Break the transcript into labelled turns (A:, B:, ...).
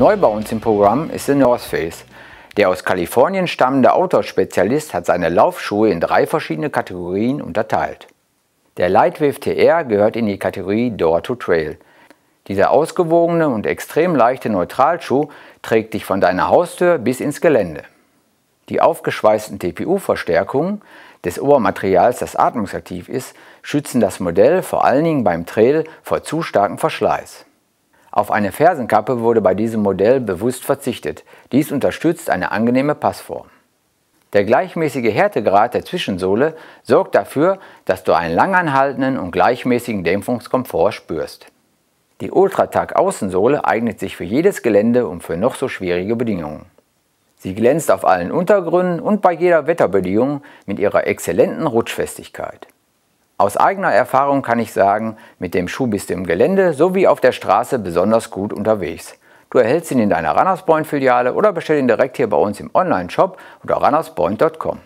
A: Neu bei uns im Programm ist The North Face. Der aus Kalifornien stammende Outdoor-Spezialist hat seine Laufschuhe in drei verschiedene Kategorien unterteilt. Der Lightwave TR gehört in die Kategorie Door to Trail. Dieser ausgewogene und extrem leichte Neutralschuh trägt dich von deiner Haustür bis ins Gelände. Die aufgeschweißten TPU-Verstärkungen des Obermaterials, das atmungsaktiv ist, schützen das Modell vor allen Dingen beim Trail vor zu starkem Verschleiß. Auf eine Fersenkappe wurde bei diesem Modell bewusst verzichtet. Dies unterstützt eine angenehme Passform. Der gleichmäßige Härtegrad der Zwischensohle sorgt dafür, dass du einen langanhaltenden und gleichmäßigen Dämpfungskomfort spürst. Die Ultratag Außensohle eignet sich für jedes Gelände und für noch so schwierige Bedingungen. Sie glänzt auf allen Untergründen und bei jeder Wetterbedingung mit ihrer exzellenten Rutschfestigkeit. Aus eigener Erfahrung kann ich sagen, mit dem Schuh bist du im Gelände sowie auf der Straße besonders gut unterwegs. Du erhältst ihn in deiner Runners Point Filiale oder bestell ihn direkt hier bei uns im Online-Shop unter runnerspoint.com.